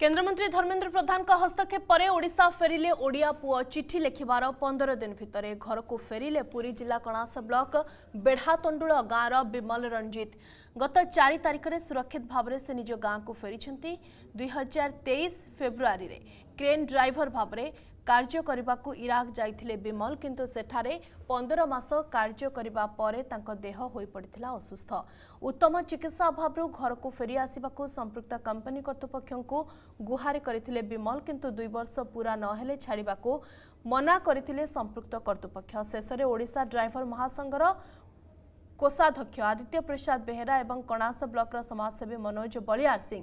କେନ୍ଦ୍ରମନ୍ତ୍ରୀ ଧର୍ମେନ୍ଦ୍ର ପ୍ରଧାନଙ୍କ ହସ୍ତକ୍ଷେପ ପରେ ଓଡ଼ିଶା ଫେରିଲେ ଓଡ଼ିଆ ପୁଅ ଚିଠି ଲେଖିବାର ପନ୍ଦର ଦିନ ଭିତରେ ଘରକୁ ଫେରିଲେ ପୁରୀ ଜିଲ୍ଲା କଣାସ ବ୍ଲକ ବେଢ଼ାତଣ୍ଡୁଳ ଗାଁର ବିମଲ ରଞ୍ଜିତ ଗତ ଚାରି ତାରିଖରେ ସୁରକ୍ଷିତ ଭାବରେ ସେ ନିଜ ଗାଁକୁ ଫେରିଛନ୍ତି ଦୁଇହଜାର ତେଇଶ ଫେବୃଆରୀରେ କ୍ରେନ୍ ଡ୍ରାଇଭର ଭାବରେ କାର୍ଯ୍ୟ କରିବାକୁ ଇରାକ ଯାଇଥିଲେ ବିମଲ କିନ୍ତୁ ସେଠାରେ ପନ୍ଦର ମାସ କାର୍ଯ୍ୟ କରିବା ପରେ ତାଙ୍କ ଦେହ ହୋଇପଡ଼ିଥିଲା ଅସୁସ୍ଥ ଉତ୍ତମ ଚିକିତ୍ସା ଅଭାବରୁ ଘରକୁ ଫେରି ଆସିବାକୁ ସମ୍ପୃକ୍ତ କମ୍ପାନୀ କର୍ତ୍ତୃପକ୍ଷଙ୍କୁ ଗୁହାରି କରିଥିଲେ ବିମଲ କିନ୍ତୁ ଦୁଇ ବର୍ଷ ପୁରା ନହେଲେ ଛାଡ଼ିବାକୁ ମନା କରିଥିଲେ ସମ୍ପୃକ୍ତ କର୍ତ୍ତୃପକ୍ଷ ଶେଷରେ ଓଡ଼ିଶା ଡ୍ରାଇଭର ମହାସଂଘର କୋଷାଧ୍ୟକ୍ଷ ଆଦିତ୍ୟ ପ୍ରସାଦ ବେହେରା ଏବଂ କଣାସ ବ୍ଲକର ସମାଜସେବୀ ମନୋଜ ବଳିଆର ସିଂ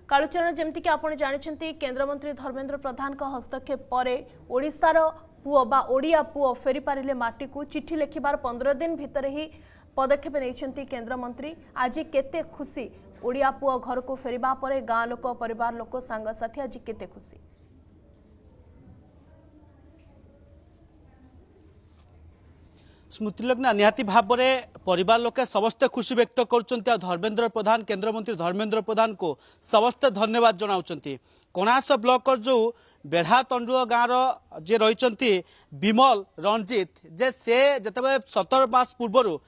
କାଳୁଚରଣ ଯେମିତିକି ଆପଣ ଜାଣିଛନ୍ତି କେନ୍ଦ୍ରମନ୍ତ୍ରୀ ଧର୍ମେନ୍ଦ୍ର ପ୍ରଧାନଙ୍କ ହସ୍ତକ୍ଷେପ ପରେ ଓଡ଼ିଶାର ପୁଅ ବା ଓଡ଼ିଆ ପୁଅ ଫେରିପାରିଲେ ମାଟିକୁ ଚିଠି ଲେଖିବାର ପନ୍ଦର ଦିନ ଭିତରେ ହିଁ ପଦକ୍ଷେପ ନେଇଛନ୍ତି କେନ୍ଦ୍ରମନ୍ତ୍ରୀ ଆଜି କେତେ ଖୁସି ଓଡ଼ିଆ ପୁଅ ଘରକୁ ଫେରିବା ପରେ ଗାଁ ଲୋକ ପରିବାର ଲୋକ ସାଙ୍ଗସାଥି ଆଜି କେତେ ଖୁସି स्मृति भाव भावर परिवार लके समे खुशी व्यक्त गरु धर्मेन्द्र प्रधान केन्द्रमन्त्री धर्मेन्द्र प्रधान को समस्ते धन्यवाद जनाउँछ कहाँस ब्लक र जो बेढा तिज विमल रणजित सतर मास पूर्व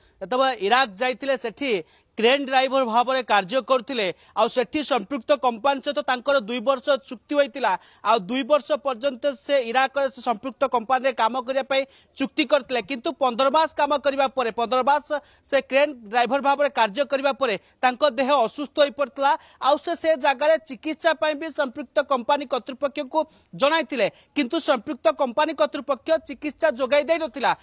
इराक जाइ କ୍ରେନ୍ ଡ୍ରାଇଭର ଭାବରେ କାର୍ଯ୍ୟ କରୁଥିଲେ ଆଉ ସେଠି ସମ୍ପୃକ୍ତ କମ୍ପାନୀ ସହିତ ତାଙ୍କର ଦୁଇ ବର୍ଷ ଚୁକ୍ତି ହୋଇଥିଲା ଆଉ ଦୁଇ ବର୍ଷ ପର୍ଯ୍ୟନ୍ତ ସେ ଇରାକରେ ସେ ସମ୍ପୃକ୍ତ କମ୍ପାନୀରେ କାମ କରିବା ପାଇଁ ଚୁକ୍ତି କରିଥିଲେ କିନ୍ତୁ ପନ୍ଦର ମାସ କାମ କରିବା ପରେ ପନ୍ଦର ମାସ ସେ କ୍ରେନ୍ ଡ୍ରାଇଭର ଭାବରେ କାର୍ଯ୍ୟ କରିବା ପରେ ତାଙ୍କ ଦେହ ଅସୁସ୍ଥ ହୋଇପଡ଼ିଥିଲା ଆଉ ସେ ସେ ଜାଗାରେ ଚିକିତ୍ସା ପାଇଁ ବି ସମ୍ପୃକ୍ତ କମ୍ପାନୀ କର୍ତ୍ତୃପକ୍ଷଙ୍କୁ ଜଣାଇଥିଲେ କିନ୍ତୁ ସମ୍ପୃକ୍ତ କମ୍ପାନୀ କର୍ତ୍ତୃପକ୍ଷ ଚିକିତ୍ସା ଯୋଗାଇ ଦେଇନଥିଲା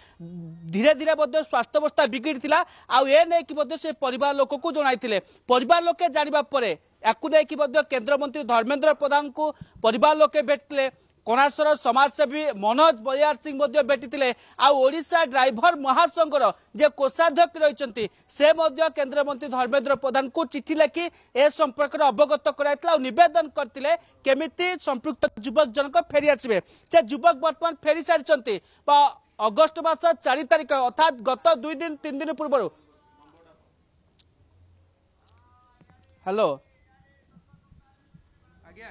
ଧୀରେ ଧୀରେ ମଧ୍ୟ ସ୍ୱାସ୍ଥ୍ୟାବସ୍ଥା ବିଗିଡ଼ିଥିଲା ଆଉ ଏ ନେଇକି ମଧ୍ୟ ସେ ପରିବାର ଲୋକକୁ ଜଣାଇଥିଲେ ପରିବାର ଲୋକେ ଜାଣିବା ପରେ ୟାକୁ ନେଇକି ମଧ୍ୟ କେନ୍ଦ୍ରମନ୍ତ୍ରୀ ଧର୍ମେନ୍ଦ୍ର ପ୍ରଧାନଙ୍କୁ ପରିବାର ଲୋକେ ଭେଟିଥିଲେ କଣାସର ସମାଜସେବୀ ମନୋଜ ବଳିଆର ସିଂ ମଧ୍ୟ ଭେଟିଥିଲେ ଆଉ ଓଡ଼ିଶା ଡ୍ରାଇଭର ମହାସଂଘର ଯେ କୋଷାଧ୍ୟକ୍ଷ ରହିଛନ୍ତି ସେ ମଧ୍ୟ କେନ୍ଦ୍ରମନ୍ତ୍ରୀ ଧର୍ମେନ୍ଦ୍ର ପ୍ରଧାନଙ୍କୁ ଚିଠି ଲେଖି ଏ ସମ୍ପର୍କରେ ଅବଗତ କରାଇଥିଲା ଆଉ ନିବେଦନ କରିଥିଲେ କେମିତି ସମ୍ପୃକ୍ତ ଯୁବକ ଜଣକ ଫେରିଆସିବେ ସେ ଯୁବକ ବର୍ତ୍ତମାନ ଫେରି ସାରିଛନ୍ତି ବା ଅଗଷ୍ଟ ମାସ ଚାରି ତାରିଖ ଅର୍ଥାତ୍ ଗତ ଦୁଇ ଦିନ ତିନି ଦିନ ପୂର୍ବରୁ हेलो आ गया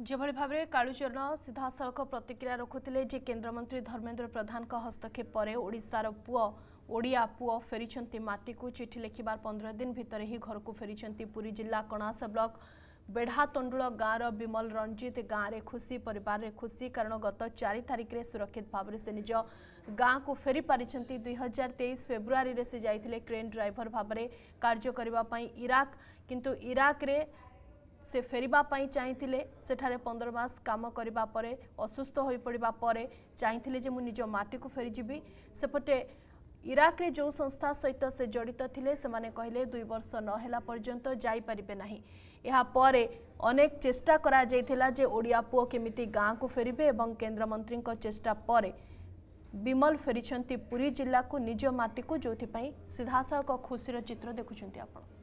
যেভাবে ভাবে কালুচরণ সিধাসলখ প্রতিক্রিয়া রখুলে যে কেন্দ্রমন্ত্রী ধর্মেন্দ্র প্রধান হস্তক্ষেপ পরে ওড়িশার পুয় ওড়িয়া পুয় ফেরি মাটিকু চিঠি লেখিবার পনেরো দিন ভিতরে হি ঘরকু ফেরি পুরী জেলা কণাস ব্লক ବେଢ଼ାତଣ୍ଡୁଳ ଗାଁର ବିମଲ ରଞ୍ଜିତ ଗାଁରେ ଖୁସି ପରିବାରରେ ଖୁସି କାରଣ ଗତ ଚାରି ତାରିଖରେ ସୁରକ୍ଷିତ ଭାବରେ ସେ ନିଜ ଗାଁକୁ ଫେରି ପାରିଛନ୍ତି ଦୁଇ ହଜାର ତେଇଶ ଫେବୃଆରୀରେ ସେ ଯାଇଥିଲେ କ୍ରେନ୍ ଡ୍ରାଇଭର ଭାବରେ କାର୍ଯ୍ୟ କରିବା ପାଇଁ ଇରାକ କିନ୍ତୁ ଇରାକରେ ସେ ଫେରିବା ପାଇଁ ଚାହିଁଥିଲେ ସେଠାରେ ପନ୍ଦର ମାସ କାମ କରିବା ପରେ ଅସୁସ୍ଥ ହୋଇପଡ଼ିବା ପରେ ଚାହିଁଥିଲେ ଯେ ମୁଁ ନିଜ ମାଟିକୁ ଫେରିଯିବି ସେପଟେ ଇରାକରେ ଯେଉଁ ସଂସ୍ଥା ସହିତ ସେ ଜଡ଼ିତ ଥିଲେ ସେମାନେ କହିଲେ ଦୁଇ ବର୍ଷ ନ ହେଲା ପର୍ଯ୍ୟନ୍ତ ଯାଇପାରିବେ ନାହିଁ ଏହାପରେ ଅନେକ ଚେଷ୍ଟା କରାଯାଇଥିଲା ଯେ ଓଡ଼ିଆ ପୁଅ କେମିତି ଗାଁକୁ ଫେରିବେ ଏବଂ କେନ୍ଦ୍ରମନ୍ତ୍ରୀଙ୍କ ଚେଷ୍ଟା ପରେ ବିମଲ ଫେରିଛନ୍ତି ପୁରୀ ଜିଲ୍ଲାକୁ ନିଜ ମାଟିକୁ ଯେଉଁଥିପାଇଁ ସିଧାସଳଖ ଖୁସିର ଚିତ୍ର ଦେଖୁଛନ୍ତି ଆପଣ